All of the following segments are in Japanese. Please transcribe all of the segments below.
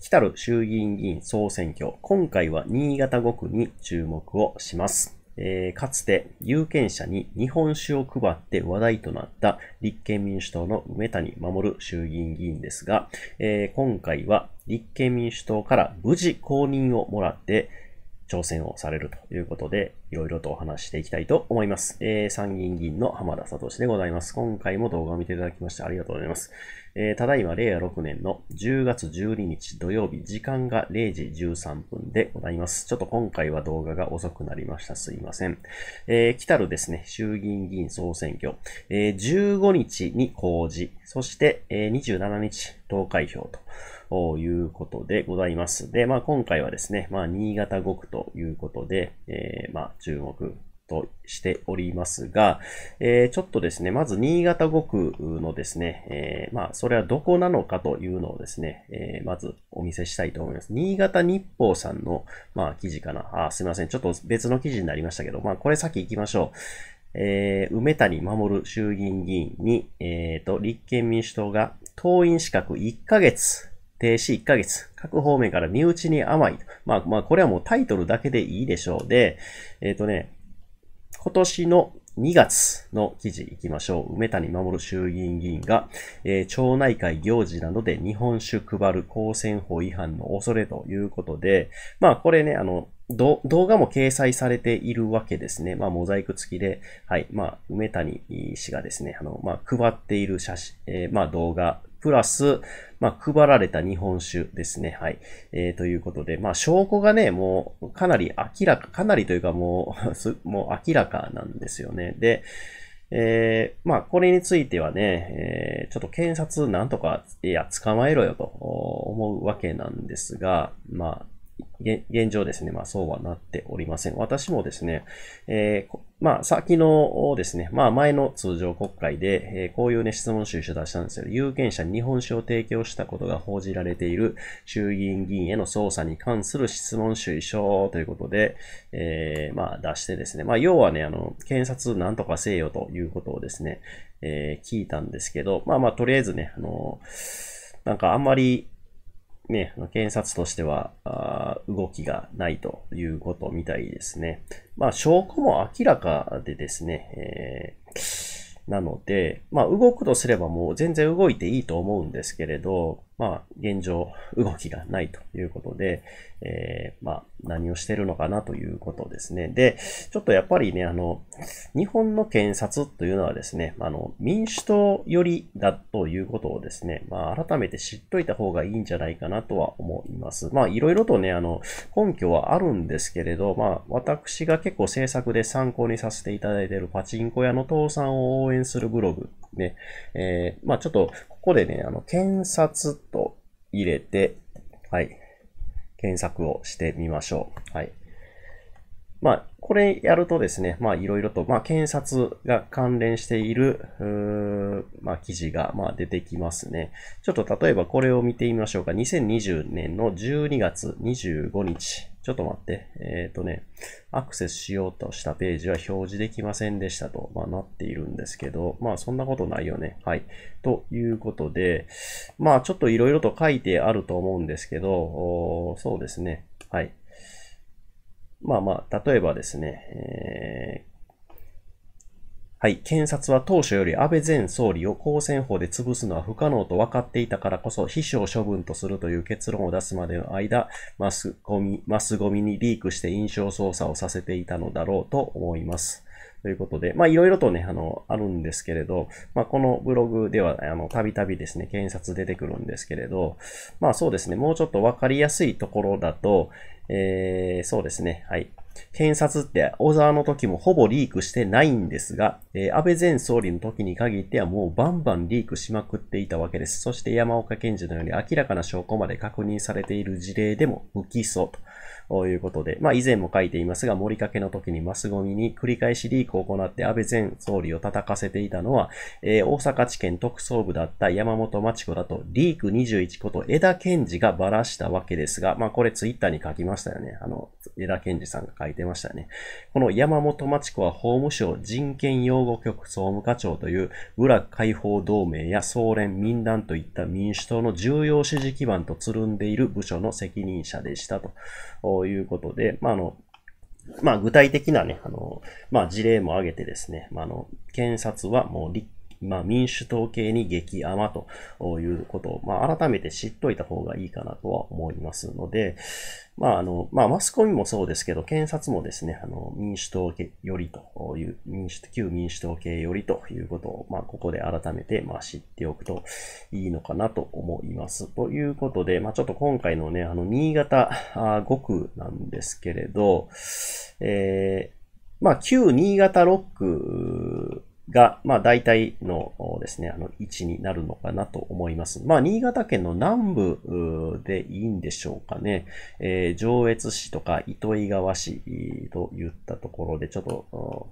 来たる衆議院議員総選挙、今回は新潟5区に注目をします。えー、かつて有権者に日本酒を配って話題となった立憲民主党の梅谷守衆議院議員ですが、えー、今回は立憲民主党から無事公認をもらって、挑戦をされるということで、いろいろとお話していきたいと思います。えー、参議院議員の浜田聡でございます。今回も動画を見ていただきましてありがとうございます。えー、ただいま令和6年の10月12日土曜日、時間が0時13分でございます。ちょっと今回は動画が遅くなりました。すいません。えー、来たるですね、衆議院議員総選挙、えー、15日に公示、そして、えー、27日投開票と。ということでございます。で、まあ今回はですね、まあ新潟5区ということで、えー、まあ注目としておりますが、えー、ちょっとですね、まず新潟5区のですね、えー、まあ、それはどこなのかというのをですね、えー、まずお見せしたいと思います。新潟日報さんの、まあ、記事かな。あ、すいません。ちょっと別の記事になりましたけど、まあ、これ先行きましょう。えー、梅谷守衆議院議員に、えーと、と立憲民主党が党員資格1ヶ月停止1ヶ月。各方面から身内に甘い。まあまあ、これはもうタイトルだけでいいでしょう。で、えっ、ー、とね、今年の2月の記事いきましょう。梅谷守衆議院議員が、えー、町内会行事などで日本酒配る公選法違反の恐れということで、まあこれね、あの、動画も掲載されているわけですね。まあ、モザイク付きで、はい。まあ、梅谷氏がですね、あの、まあ、配っている写真、えー、まあ、動画プラス、まあ、配られた日本酒ですね。はい。えー、ということで、まあ、証拠がね、もう、かなり明らか、かなりというかもう、もう明らかなんですよね。で、えー、まあ、これについてはね、えー、ちょっと検察なんとか、いや、捕まえろよと思うわけなんですが、まあ、現状ですね、まあそうはなっておりません。私もですね、えー、まあ、先のですね、まあ、前の通常国会で、えー、こういうね、質問集出したんですよ。有権者に日本酒を提供したことが報じられている衆議院議員への捜査に関する質問集書ということで、えー、まあ、出してですね、まあ、要はね、あの、検察なんとかせよということをですね、えー、聞いたんですけど、まあまあ、とりあえずね、あの、なんかあんまりね、検察としては、あ動きがないということみたいですね。まあ、証拠も明らかでですね、えー、なので、まあ、動くとすればもう全然動いていいと思うんですけれど、まあ、現状、動きがないということで、えー、まあ、何をしてるのかなということですね。で、ちょっとやっぱりね、あの、日本の検察というのはですね、あの、民主党寄りだということをですね、まあ、改めて知っといた方がいいんじゃないかなとは思います。まあ、いろいろとね、あの、根拠はあるんですけれど、まあ、私が結構政策で参考にさせていただいているパチンコ屋の倒産を応援するブログで、えー、まあちょっと、ここでね、あの、検察と入れて、はい、検索をしてみましょう。はい。まあ、これやるとですね、まあ、いろいろと、まあ、検察が関連している、まあ、記事が、まあ、出てきますね。ちょっと例えばこれを見てみましょうか。2020年の12月25日。ちょっと待って。えっ、ー、とね、アクセスしようとしたページは表示できませんでしたと、まあ、なっているんですけど、まあそんなことないよね。はい。ということで、まあちょっといろいろと書いてあると思うんですけど、そうですね。はい。まあまあ、例えばですね、えーはい。検察は当初より安倍前総理を公選法で潰すのは不可能と分かっていたからこそ、秘書を処分とするという結論を出すまでの間、マスゴミ、マスゴミにリークして印象操作をさせていたのだろうと思います。ということで、まあいろいろとね、あの、あるんですけれど、まあこのブログでは、あの、たびたびですね、検察出てくるんですけれど、まあそうですね、もうちょっとわかりやすいところだと、えー、そうですね、はい。検察って小沢の時もほぼリークしてないんですが、えー、安倍前総理の時に限ってはもうバンバンリークしまくっていたわけです。そして山岡検事のように明らかな証拠まで確認されている事例でも不起訴と。ということで、まあ以前も書いていますが、盛りかけの時にマスゴミに繰り返しリークを行って安倍前総理を叩かせていたのは、えー、大阪地検特捜部だった山本町子だと、リーク21こと枝健二がばらしたわけですが、まあこれツイッターに書きましたよね。あの、枝健二さんが書いてましたね。この山本町子は法務省人権擁護局総務課長という裏解放同盟や総連民団といった民主党の重要支持基盤とつるんでいる部署の責任者でしたと。ということで、まあ、あの、まあ、具体的なね、あの、まあ、事例も挙げてですね、まあ、あの、検察はもう立まあ、民主党系に激甘ということを、まあ、改めて知っといた方がいいかなとは思いますので、まあ、あの、まあ、マスコミもそうですけど、検察もですね、あの、民主党系よりという、民主、旧民主党系よりということを、まあ、ここで改めて、まあ、知っておくといいのかなと思います。ということで、まあ、ちょっと今回のね、あの、新潟5区なんですけれど、えー、まあ、旧新潟6区が、まあ大体のですね、あの位置になるのかなと思います。まあ新潟県の南部でいいんでしょうかね。えー、上越市とか糸魚川市といったところで、ちょっと、ちょ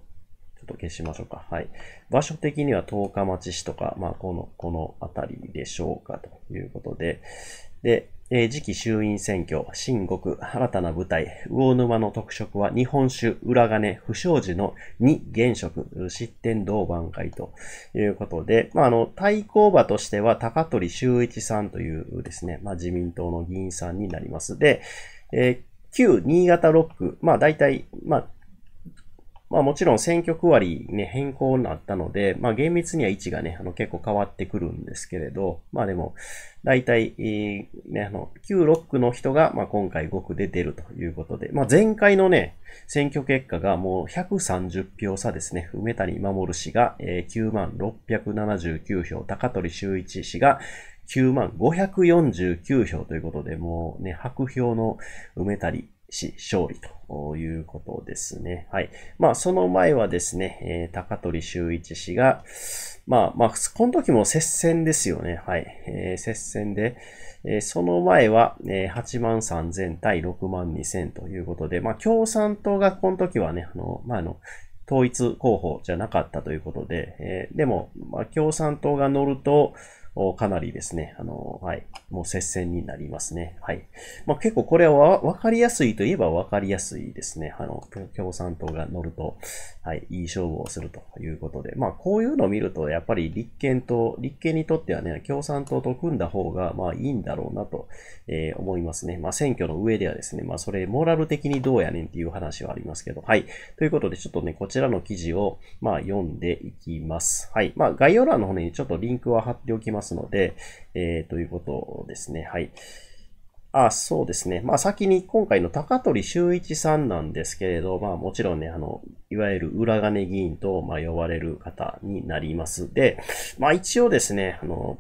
っと消しましょうか。はい。場所的には十日町市とか、まあこの、この辺りでしょうかということで。で、えー、次期衆院選挙、新国、新たな舞台、魚沼の特色は日本酒、裏金、不祥事の2原色、失点同挽回ということで、まあ、あの、対抗馬としては高取修一さんというですね、まあ、自民党の議員さんになります。で、えー旧新潟6区、まあ大体、まあまあもちろん選挙区割りね、変更になったので、まあ厳密には位置がね、あの結構変わってくるんですけれど、まあでも、大体、えー、ね、あの、旧6区の人が、まあ今回5区で出るということで、まあ前回のね、選挙結果がもう130票差ですね、梅谷守氏が、えー、9679票、高取修一氏が9万549票ということで、もうね、白票の梅谷し、勝利ということですね。はい。まあ、その前はですね、えー、高取修一氏が、まあ、まあ、この時も接戦ですよね。はい。えー、接戦で、えー、その前は、えー、8万3000対6万2000ということで、まあ、共産党がこの時はね、あの、まあ、あの、統一候補じゃなかったということで、えでも、まあ、共産党が乗ると、かなりですね、あの、はい、もう接戦になりますね。はい。まあ、結構これは分かりやすいといえば分かりやすいですね。あの、共産党が乗ると、はい、いい勝負をするということで、まあ、こういうのを見ると、やっぱり立憲と、立憲にとってはね、共産党と組んだ方が、まあ、いいんだろうなと、えー、思いますね。まあ、選挙の上ではですね、まあ、それ、モラル的にどうやねんっていう話はありますけど、はい。ということで、ちょっとね、こちらの記事を、まあ、読んでいきます。はい。まあ、概要欄の方にちょっとリンクは貼っておきますますので、えー、ということですね。はい。あ、そうですね。まあ先に今回の高取修一さんなんですけれど、まあもちろんね、あの、いわゆる裏金議員と、まあ、呼ばれる方になります。で、まあ一応ですね、あの、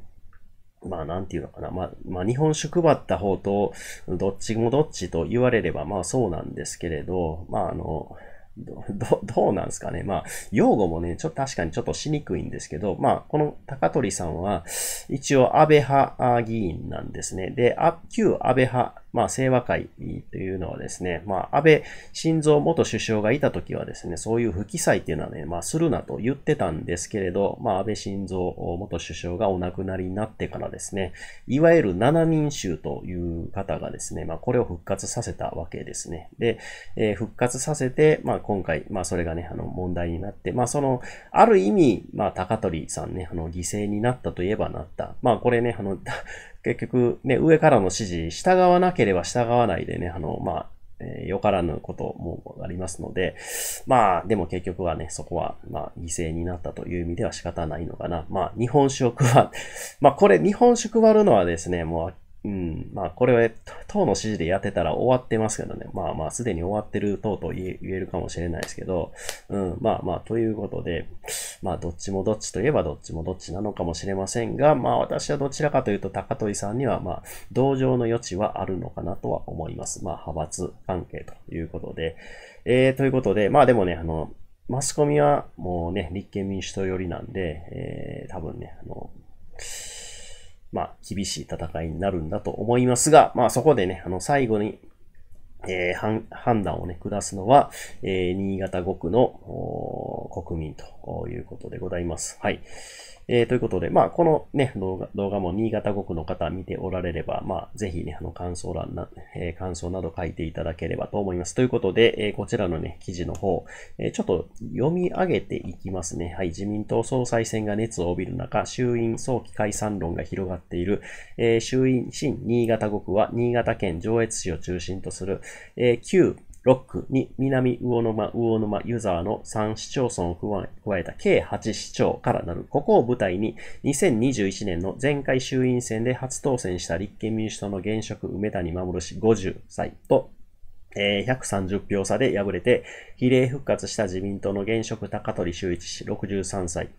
まあなんていうのかな。まあ、まあ日本宿ばった方と、どっちもどっちと言われれば、まあそうなんですけれど、まああの、ど、どどうなんですかね。まあ、用語もね、ちょっと確かにちょっとしにくいんですけど、まあ、この高取さんは、一応安倍派議員なんですね。で、旧安倍派、まあ、清和会というのはですね、まあ、安倍晋三元首相がいた時はですね、そういう不記載っていうのはね、まあ、するなと言ってたんですけれど、まあ、安倍晋三元首相がお亡くなりになってからですね、いわゆる七民衆という方がですね、まあ、これを復活させたわけですね。で、えー、復活させて、まあ、今回、まあ、それがね、あの、問題になって、まあ、その、ある意味、まあ、高取さんね、あの、犠牲になったといえばなっ。まあこれね、あの、結局ね、上からの指示、従わなければ従わないでね、あの、まあ、えー、よからぬこともありますので、まあ、でも結局はね、そこは、まあ、犠牲になったという意味では仕方ないのかな。まあ、日本酒を配る。まあ、これ、日本酒配るのはですね、もう、うん、まあ、これは、党の指示でやってたら終わってますけどね。まあまあ、すでに終わってる党と言えるかもしれないですけど、うん、まあまあ、ということで、まあ、どっちもどっちといえばどっちもどっちなのかもしれませんが、まあ、私はどちらかというと、高取さんには、まあ、同情の余地はあるのかなとは思います。まあ、派閥関係ということで。えー、ということで、まあ、でもね、あの、マスコミはもうね、立憲民主党寄りなんで、えー、多分ね、あの、まあ、厳しい戦いになるんだと思いますが、まあ、そこでね、あの、最後に、えー、判断をね、下すのは、えー、新潟5区の国民ということでございます。はい。えー、ということで、まあ、このね、動画、動画も新潟国の方見ておられれば、まあ、ぜひね、あの、感想欄な、えー、感想など書いていただければと思います。ということで、えー、こちらのね、記事の方、えちょっと読み上げていきますね。はい、自民党総裁選が熱を帯びる中、衆院早期解散論が広がっている、え衆院新新潟国は、新潟県上越市を中心とする、えー、旧6区に南魚沼、魚沼、湯沢の3市町村を加えた計8市町からなる、ここを舞台に2021年の前回衆院選で初当選した立憲民主党の現職梅谷守氏50歳と、えー、130票差で敗れて、比例復活した自民党の現職高取修一氏63歳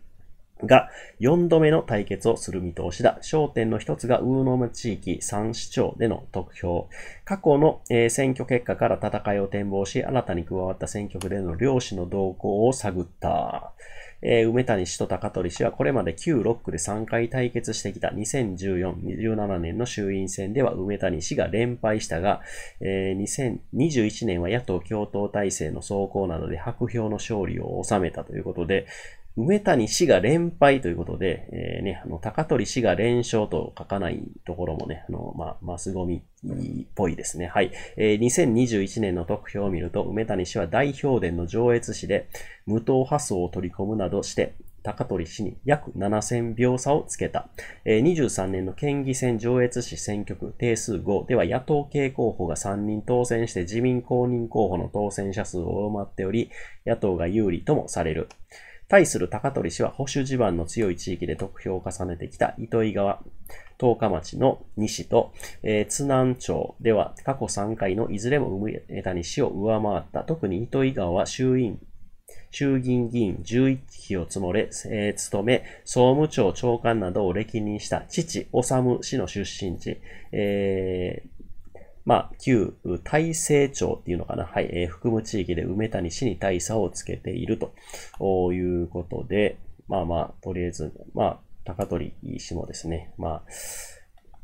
が4度目の対決をする見通しだ。焦点の一つがウーノム地域3市町での得票。過去の、選挙結果から戦いを展望し、新たに加わった選挙区での両氏の動向を探った。えー、梅谷氏と高取氏はこれまで旧6区で3回対決してきた2014、17年の衆院選では梅谷氏が連敗したが、えー、2021年は野党共闘体制の走行などで白票の勝利を収めたということで、梅谷氏が連敗ということで、えー、ね、あの、高取氏が連勝と書かないところもね、あの、まあ、マスゴミっぽいですね。はい。えー、2021年の得票を見ると、梅谷氏は代表伝の上越市で、無党派層を取り込むなどして、高取氏に約7000票差をつけた。23年の県議選上越市選挙区定数5では野党系候補が3人当選して自民公認候補の当選者数を上回っており、野党が有利ともされる。対する高取氏は保守地盤の強い地域で得票を重ねてきた糸井川、十日町の西と、えー、津南町では過去3回のいずれも梅谷氏を上回った。特に糸井川は衆院衆議院議員11期を積もれ、えー、務め、総務庁長官などを歴任した父、治氏の出身地、えーまあ、旧大成町っていうのかな。はい。えー、含む地域で梅谷市に大差をつけているということで、まあまあ、とりあえず、まあ、高取氏もですね、まあ、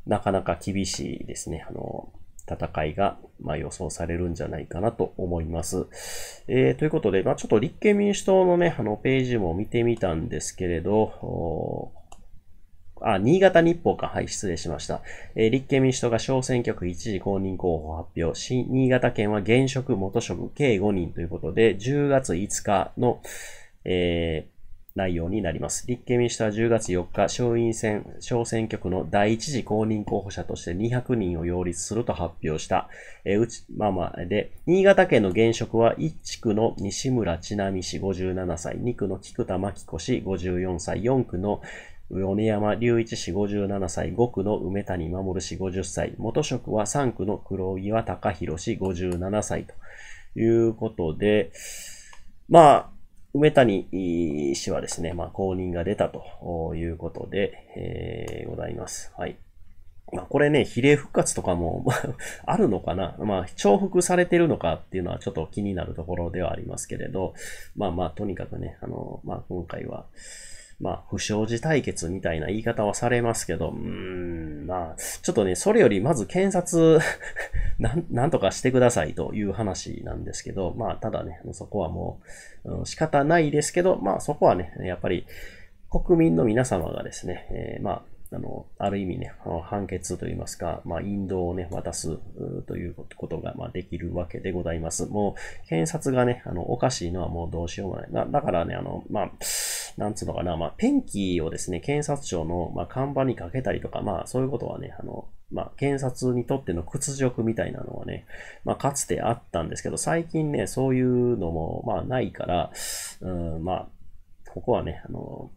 なかなか厳しいですね。あの、戦いが、まあ、予想されるんじゃないかなと思います。えー、ということで、まあ、ちょっと立憲民主党のね、あの、ページも見てみたんですけれど、あ、新潟日報か。はい、失礼しました。えー、立憲民主党が小選挙区一時公認候補を発表し、新潟県は現職元職計5人ということで、10月5日の、えー、内容になります。立憲民主党は10月4日、衆院選、小選挙区の第一次公認候補者として200人を擁立すると発表した。えー、うち、まあまあ、で、新潟県の現職は1区の西村千奈美氏57歳、2区の菊田真紀子氏54歳、4区の米山隆一氏57歳、5区の梅谷守氏50歳、元職は3区の黒岩隆弘氏57歳ということで、まあ、梅谷氏はですね、まあ、公認が出たということで、えー、ございます。はい。まあ、これね、比例復活とかも あるのかなまあ、重複されてるのかっていうのはちょっと気になるところではありますけれど、まあまあ、とにかくね、あの、まあ、今回は、まあ、不祥事対決みたいな言い方はされますけど、うーん、まあ、ちょっとね、それよりまず検察 なん、なんとかしてくださいという話なんですけど、まあ、ただね、そこはもう、仕方ないですけど、まあ、そこはね、やっぱり、国民の皆様がですね、えー、まあ、あの、ある意味ね、あの判決といいますか、まあ、引導をね、渡すということが、まあ、できるわけでございます。もう、検察がね、あの、おかしいのはもうどうしようもない。だだからね、あの、まあ、なんつうのかな、まあ、ペンキをですね、検察庁の、まあ、看板にかけたりとか、まあ、そういうことはね、あの、まあ、検察にとっての屈辱みたいなのはね、まあ、かつてあったんですけど、最近ね、そういうのも、まあ、ないから、うん、まあ、ここはね、あの、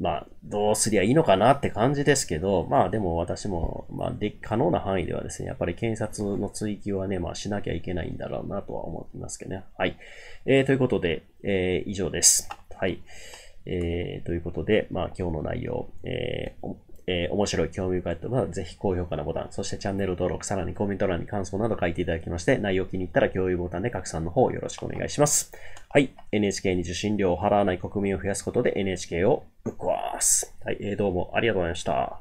まあ、どうすりゃいいのかなって感じですけど、まあでも私も、まあで、可能な範囲ではですね、やっぱり検察の追及はね、まあしなきゃいけないんだろうなとは思いますけどね。はい。えー、ということで、えー、以上です。はい。えー、ということで、まあ今日の内容、えー、えー、面白い、興味深いとは、ぜひ高評価のボタン、そしてチャンネル登録、さらにコメント欄に感想など書いていただきまして、内容気に入ったら共有ボタンで拡散の方よろしくお願いします。はい。NHK に受信料を払わない国民を増やすことで NHK をぶっ壊す。はい、えー、どうもありがとうございました。